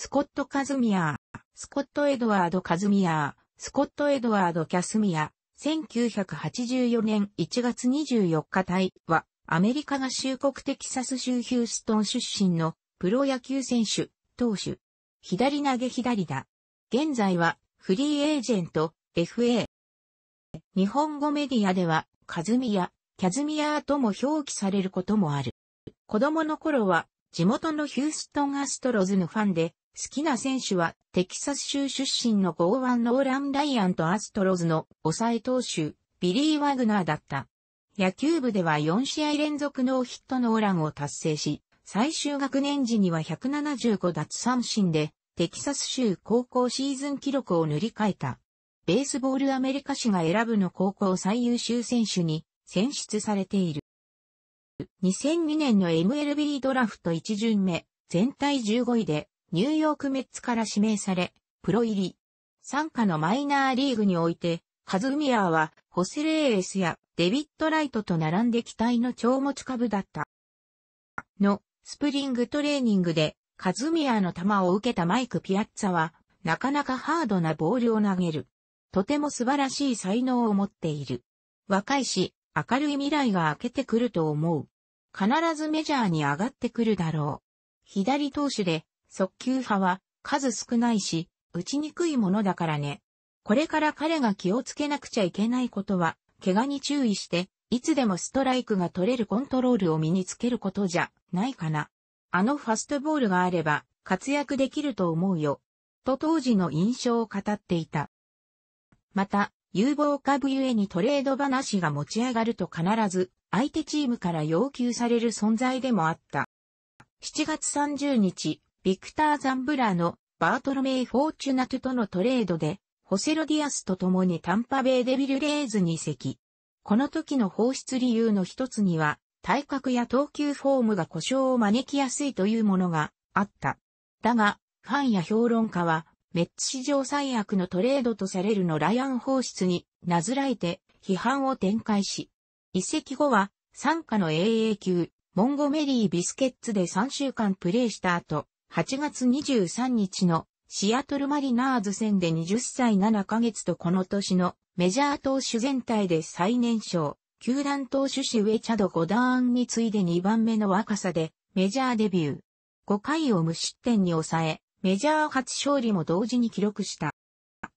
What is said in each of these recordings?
スコット・カズミアー、スコット・エドワード・カズミアー、スコット・エドワード・キャスミア、1984年1月24日隊は、アメリカ合衆国テキサス州ヒューストン出身のプロ野球選手、投手、左投げ左打。現在は、フリーエージェント、FA。日本語メディアでは、カズミア、キャズミアーとも表記されることもある。子供の頃は、地元のヒューストンアストロズのファンで、好きな選手は、テキサス州出身の剛腕ノーラン・ライアンとアストロズの抑え投手、ビリー・ワグナーだった。野球部では4試合連続ノーヒットノーランを達成し、最終学年時には175奪三振で、テキサス州高校シーズン記録を塗り替えた。ベースボールアメリカ市が選ぶの高校最優秀選手に選出されている。2002年の MLB ドラフト1巡目、全体15位でニューヨークメッツから指名され、プロ入り。参加のマイナーリーグにおいて、カズミアーはホセレーエスやデビッド・ライトと並んで期待の超持ち株だった。の、スプリングトレーニングで、カズミアーの球を受けたマイク・ピアッツァは、なかなかハードなボールを投げる。とても素晴らしい才能を持っている。若いし、明るい未来が明けてくると思う。必ずメジャーに上がってくるだろう。左投手で、速球派は数少ないし、打ちにくいものだからね。これから彼が気をつけなくちゃいけないことは、怪我に注意して、いつでもストライクが取れるコントロールを身につけることじゃないかな。あのファストボールがあれば活躍できると思うよ。と当時の印象を語っていた。また、有望株ゆえにトレード話が持ち上がると必ず相手チームから要求される存在でもあった。7月30日、ビクター・ザンブラーのバートロメイ・フォーチュナトとのトレードで、ホセロ・ディアスと共にタンパベイ・デビル・レーズに移籍。この時の放出理由の一つには、体格や投球フォームが故障を招きやすいというものがあった。だが、ファンや評論家は、メッツ史上最悪のトレードとされるのライアン放出になずらえて批判を展開し、移籍後は、参加の AA 級、モンゴメリービスケッツで3週間プレーした後、8月23日のシアトルマリナーズ戦で20歳7ヶ月とこの年のメジャー投手全体で最年少、球団投手史上チャド・ゴダーンに次いで2番目の若さでメジャーデビュー。5回を無失点に抑え、メジャー初勝利も同時に記録した。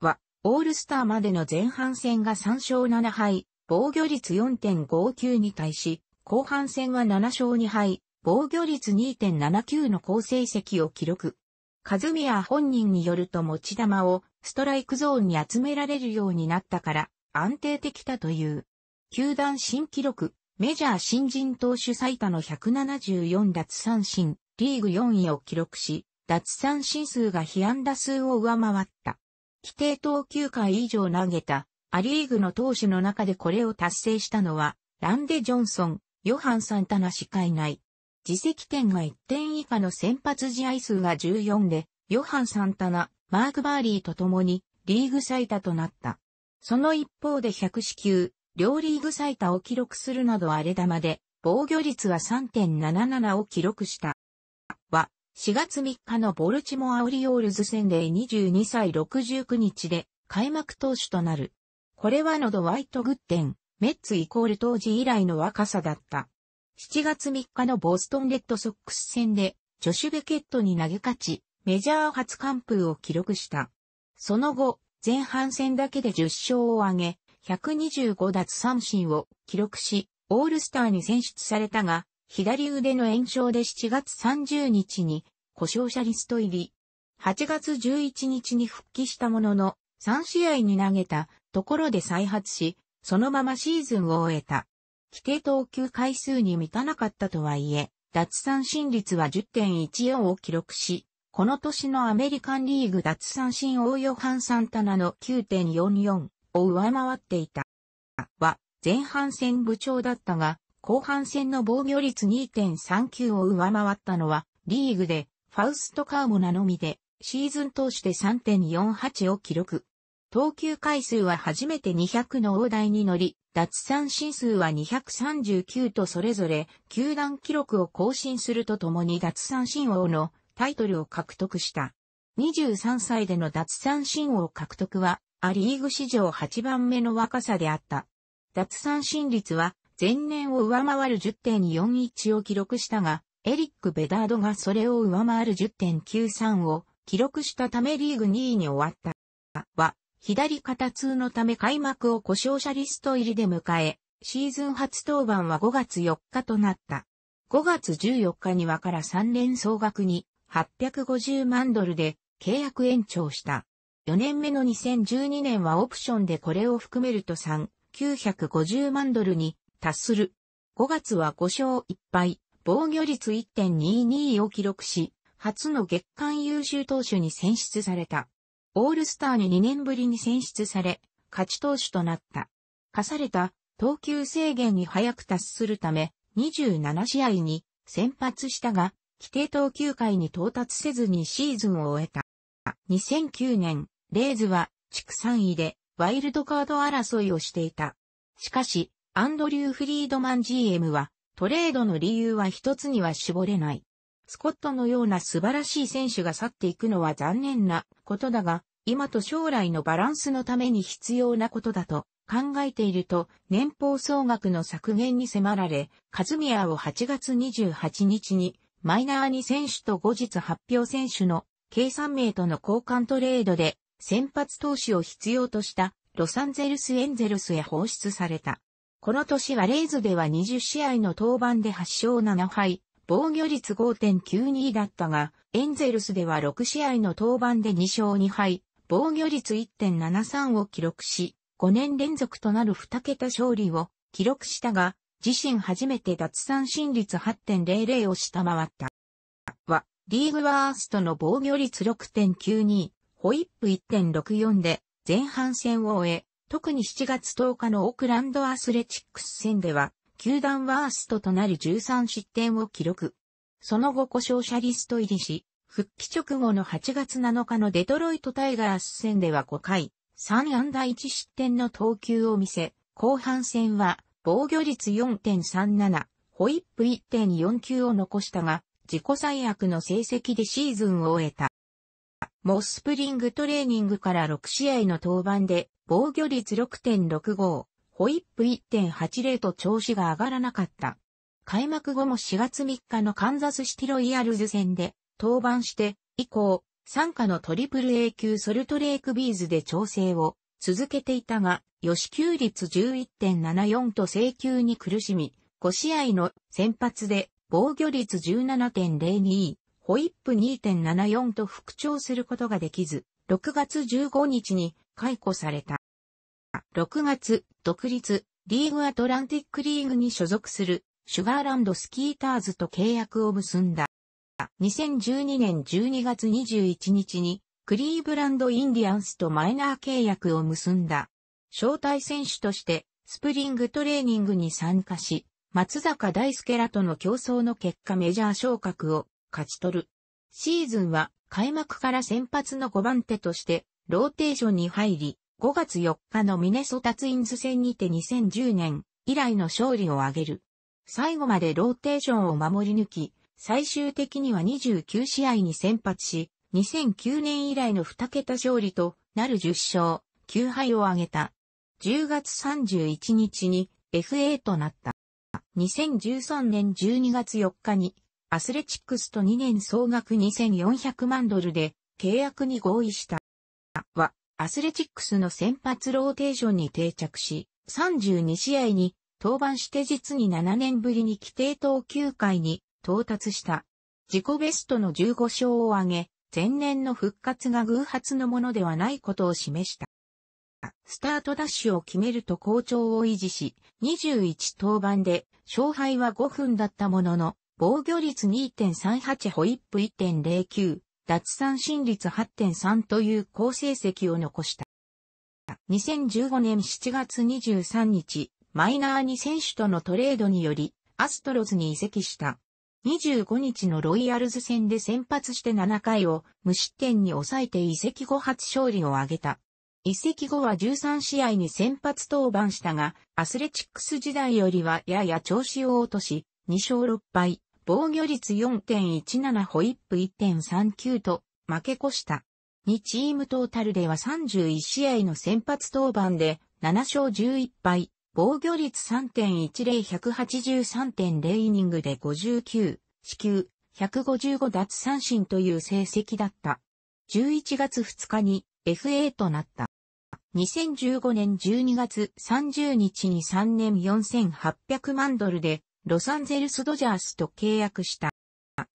は、オールスターまでの前半戦が3勝7敗、防御率4.59に対し、後半戦は7勝2敗、防御率2.79の好成績を記録。カズミア本人によると持ち球をストライクゾーンに集められるようになったから安定できたという。球団新記録、メジャー新人投手最多の174奪三振、リーグ4位を記録し、奪三振数が被安打数を上回った。規定投球回以上投げた、アリーグの投手の中でこれを達成したのは、ランデ・ジョンソン、ヨハン・サンタナしかいない。自責点が1点以下の先発試合数が14で、ヨハン・サンタナ、マーク・バーリーと共にリーグ最多となった。その一方で100支球、両リーグ最多を記録するなど荒れ玉で、防御率は3.77を記録した。は、4月3日のボルチモアオリオールズ戦で22歳69日で開幕投手となる。これはのドワイト・グッデン、メッツイコール当時以来の若さだった。7月3日のボストンレッドソックス戦で、ジョシュ・ベケットに投げ勝ち、メジャー初完封を記録した。その後、前半戦だけで10勝を挙げ、125奪三振を記録し、オールスターに選出されたが、左腕の炎症で7月30日に故障者リスト入り。8月11日に復帰したものの、3試合に投げたところで再発し、そのままシーズンを終えた。規定投球回数に満たなかったとはいえ、脱三振率は10.14を記録し、この年のアメリカンリーグ脱三振王ヨハン・サンタナの9.44を上回っていた。は、前半戦部長だったが、後半戦の防御率2.39を上回ったのは、リーグで、ファウスト・カーモナのみで、シーズン通して3.48を記録。投球回数は初めて200の大台に乗り、脱三振数は239とそれぞれ球団記録を更新するとともに脱三振王のタイトルを獲得した。23歳での脱三振王獲得は、アリーグ史上8番目の若さであった。脱三振率は前年を上回る10.41を記録したが、エリック・ベダードがそれを上回る10.93を記録したためリーグ2位に終わった。は、左肩痛のため開幕を故障者リスト入りで迎え、シーズン初登板は5月4日となった。5月14日にはから3年総額に850万ドルで契約延長した。4年目の2012年はオプションでこれを含めると3、950万ドルに達する。5月は5勝1敗、防御率1.22を記録し、初の月間優秀投手に選出された。オールスターに2年ぶりに選出され、勝ち投手となった。課された投球制限に早く達するため、27試合に先発したが、規定投球回に到達せずにシーズンを終えた。2009年、レイズは地区3位でワイルドカード争いをしていた。しかし、アンドリュー・フリードマン GM はトレードの理由は一つには絞れない。スコットのような素晴らしい選手が去っていくのは残念なことだが、今と将来のバランスのために必要なことだと考えていると、年俸総額の削減に迫られ、カズミアを8月28日に、マイナーに選手と後日発表選手の計算名との交換トレードで先発投手を必要としたロサンゼルスエンゼルスへ放出された。この年はレイズでは20試合の登板で8勝7敗、防御率5.92だったが、エンゼルスでは6試合の登板で2勝2敗、防御率1.73を記録し、5年連続となる2桁勝利を記録したが、自身初めて脱三振率8.00を下回った。は、リーグワーストの防御率6.92、ホイップ1.64で前半戦を終え、特に7月10日のオークランドアスレチックス戦では、球団ワーストとなる13失点を記録。その後故障者リスト入りし、復帰直後の8月7日のデトロイトタイガース戦では5回、3安打1失点の投球を見せ、後半戦は防御率4.37、ホイップ1.49を残したが、自己最悪の成績でシーズンを終えた。もうスプリングトレーニングから6試合の登板で防御率6.65、ホイップ1.80と調子が上がらなかった。開幕後も4月3日のカンザスシティロイヤルズ戦で登板して以降、参加のトリプル A 級ソルトレイクビーズで調整を続けていたが、予支給率11.74と請求に苦しみ、5試合の先発で防御率17.02、ホイップ2.74と復調することができず、6月15日に解雇された。6月、独立、リーグアトランティックリーグに所属する、シュガーランドスキーターズと契約を結んだ。2012年12月21日に、クリーブランドインディアンスとマイナー契約を結んだ。招待選手として、スプリングトレーニングに参加し、松坂大輔らとの競争の結果メジャー昇格を勝ち取る。シーズンは開幕から先発の5番手としてローテーションに入り、5月4日のミネソタツインズ戦にて2010年以来の勝利を挙げる。最後までローテーションを守り抜き、最終的には29試合に先発し、2009年以来の2桁勝利となる10勝、9敗を挙げた。10月31日に FA となった。2013年12月4日にアスレチックスと2年総額2400万ドルで契約に合意した。は、アスレチックスの先発ローテーションに定着し、32試合に登板して実に7年ぶりに規定投球回に到達した。自己ベストの15勝を挙げ、前年の復活が偶発のものではないことを示した。スタートダッシュを決めると好調を維持し、21登板で勝敗は5分だったものの、防御率2.38ホイップ1.09、奪三振率8.3という好成績を残した。2015年7月23日、マイナーに選手とのトレードにより、アストロズに移籍した。25日のロイヤルズ戦で先発して7回を無失点に抑えて移籍後初勝利を挙げた。移籍後は13試合に先発登板したが、アスレチックス時代よりはやや調子を落とし、2勝6敗、防御率4.17ホイップ1.39と負け越した。2チームトータルでは31試合の先発登板で7勝11敗、防御率3.10183.0イニングで59、死球、155奪三振という成績だった。11月2日に FA となった。2015年12月30日に3年4800万ドルでロサンゼルスドジャースと契約した。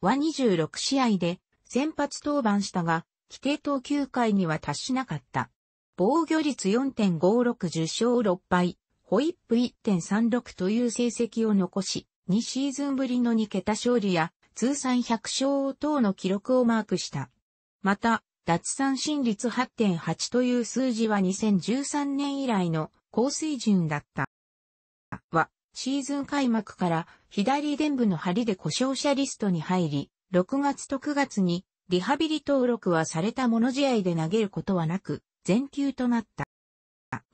は26試合で先発登板したが、規定投球回には達しなかった。防御率4.56、10勝6敗、ホイップ1.36という成績を残し、2シーズンぶりの2桁勝利や通算100勝等の記録をマークした。また、脱三振率8.8という数字は2013年以来の高水準だった。シーズン開幕から左伝部の針で故障者リストに入り、6月と9月にリハビリ登録はされた物試合で投げることはなく、全休となった。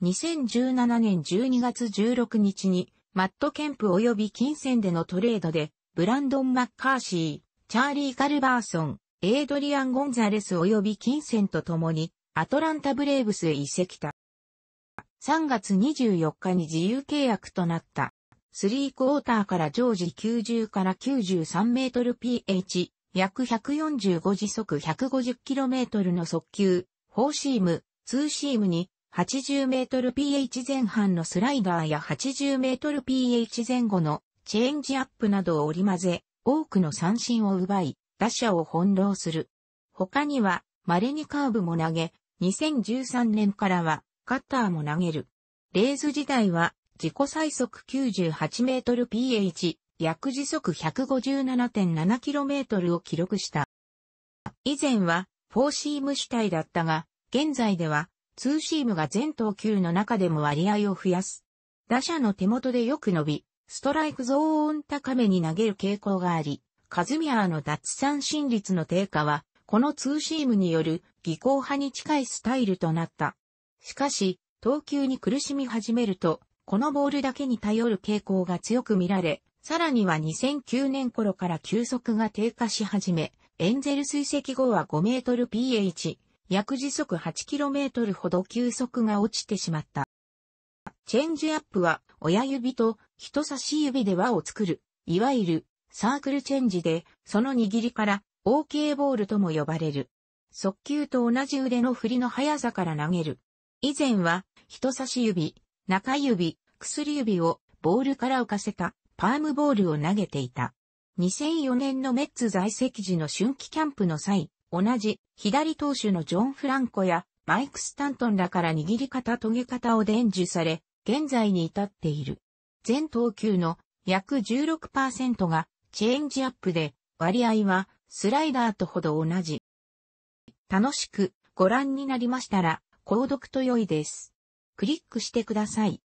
2017年12月16日に、マット・ケンプ及び金銭でのトレードで、ブランドン・マッカーシー、チャーリー・ガルバーソン、エイドリアン・ゴンザレス及び金銭と共に、アトランタ・ブレーブスへ移籍た。3月24日に自由契約となった。スリークォーターから常時90から93メートル ph、約145時速1 5 0トルの速球、フォーシーム、ツーシームに80メートル ph 前半のスライダーや80メートル ph 前後のチェンジアップなどを織り交ぜ、多くの三振を奪い、打者を翻弄する。他には、稀にカーブも投げ、2013年からは、カッターも投げる。レーズ時代は、自己最速9 8ル p h 約時速1 5 7 7トルを記録した。以前は、フォーシーム主体だったが、現在では、ツーシームが全投球の中でも割合を増やす。打者の手元でよく伸び、ストライクゾーン高めに投げる傾向があり、カズミアーの脱三振率の低下は、このツーシームによる技巧派に近いスタイルとなった。しかし、投球に苦しみ始めると、このボールだけに頼る傾向が強く見られ、さらには2009年頃から球速が低下し始め、エンゼル追跡後は5メートル PH、約時速8トルほど球速が落ちてしまった。チェンジアップは親指と人差し指で輪を作る、いわゆるサークルチェンジで、その握りから OK ボールとも呼ばれる。速球と同じ腕の振りの速さから投げる。以前は人差し指、中指、薬指をボールから浮かせたパームボールを投げていた。2004年のメッツ在籍時の春季キャンプの際、同じ左投手のジョン・フランコやマイク・スタントンらから握り方遂げ方を伝授され、現在に至っている。全投球の約16%がチェンジアップで、割合はスライダーとほど同じ。楽しくご覧になりましたら、購読と良いです。クリックしてください。